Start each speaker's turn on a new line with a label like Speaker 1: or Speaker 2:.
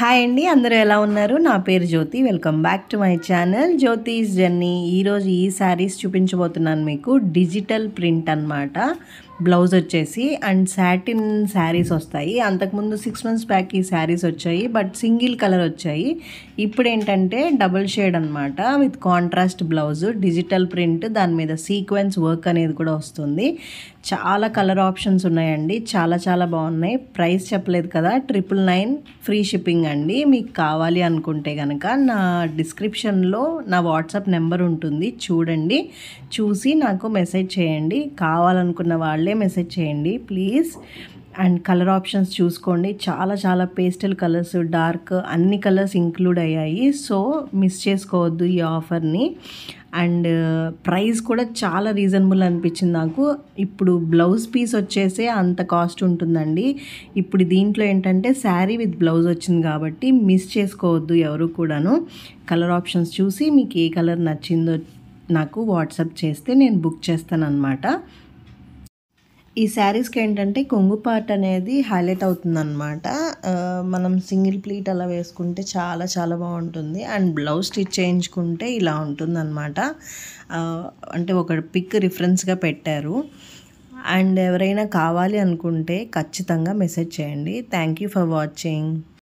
Speaker 1: hi అండి అందరూ ఎలా ఉన్నారు నా పేరు Jyoti welcome back to my channel Jyoti's journey ఈరోజు ఈ శారీస్ చూపించబోతున్నాను మీకు డిజిటల్ ప్రింట్ అనమాట బ్లౌజ్ వచ్చేసి అండ్ శాటిన్ శారీస్ వస్తాయి అంతకుముందు సిక్స్ మంత్స్ బ్యాక్ ఈ శారీస్ వచ్చాయి బట్ సింగిల్ కలర్ వచ్చాయి ఇప్పుడు ఏంటంటే డబుల్ షేడ్ అనమాట with contrast blouse digital print దాని మీద సీక్వెన్స్ వర్క్ అనేది కూడా వస్తుంది చాలా కలర్ ఆప్షన్స్ ఉన్నాయండి చాలా చాలా బాగున్నాయి ప్రైస్ చెప్పలేదు కదా ట్రిపుల్ నైన్ ఫ్రీ షిప్పింగ్ అండి మీకు కావాలి అనుకుంటే కనుక నా డిస్క్రిప్షన్లో నా వాట్సాప్ నెంబర్ ఉంటుంది చూడండి చూసి నాకు మెసేజ్ చేయండి కావాలనుకున్న వాళ్ళు వాళ్ళే మెసేజ్ చేయండి ప్లీజ్ అండ్ కలర్ ఆప్షన్స్ చూసుకోండి చాలా చాలా పేస్టల్ కలర్స్ డార్క్ అన్ని కలర్స్ ఇంక్లూడ్ అయ్యాయి సో మిస్ చేసుకోవద్దు ఈ ఆఫర్ని అండ్ ప్రైస్ కూడా చాలా రీజనబుల్ అనిపించింది నాకు ఇప్పుడు బ్లౌజ్ పీస్ వచ్చేసే అంత కాస్ట్ ఉంటుందండి ఇప్పుడు దీంట్లో ఏంటంటే శారీ విత్ బ్లౌజ్ వచ్చింది కాబట్టి మిస్ చేసుకోవద్దు ఎవరు కూడాను కలర్ ఆప్షన్స్ చూసి మీకు ఏ కలర్ నచ్చిందో నాకు వాట్సాప్ చేస్తే నేను బుక్ చేస్తాను అనమాట ఈ శారీస్కి ఏంటంటే కొంగు పార్ట్ అనేది హైలైట్ అవుతుంది అనమాట మనం సింగిల్ ప్లీట్ అలా వేసుకుంటే చాలా చాలా బాగుంటుంది అండ్ బ్లౌజ్ స్టిచ్ చేయించుకుంటే ఇలా ఉంటుంది అనమాట అంటే ఒక పిక్ రిఫరెన్స్గా పెట్టారు అండ్ ఎవరైనా కావాలి అనుకుంటే ఖచ్చితంగా మెసేజ్ చేయండి థ్యాంక్ యూ ఫర్ వాచింగ్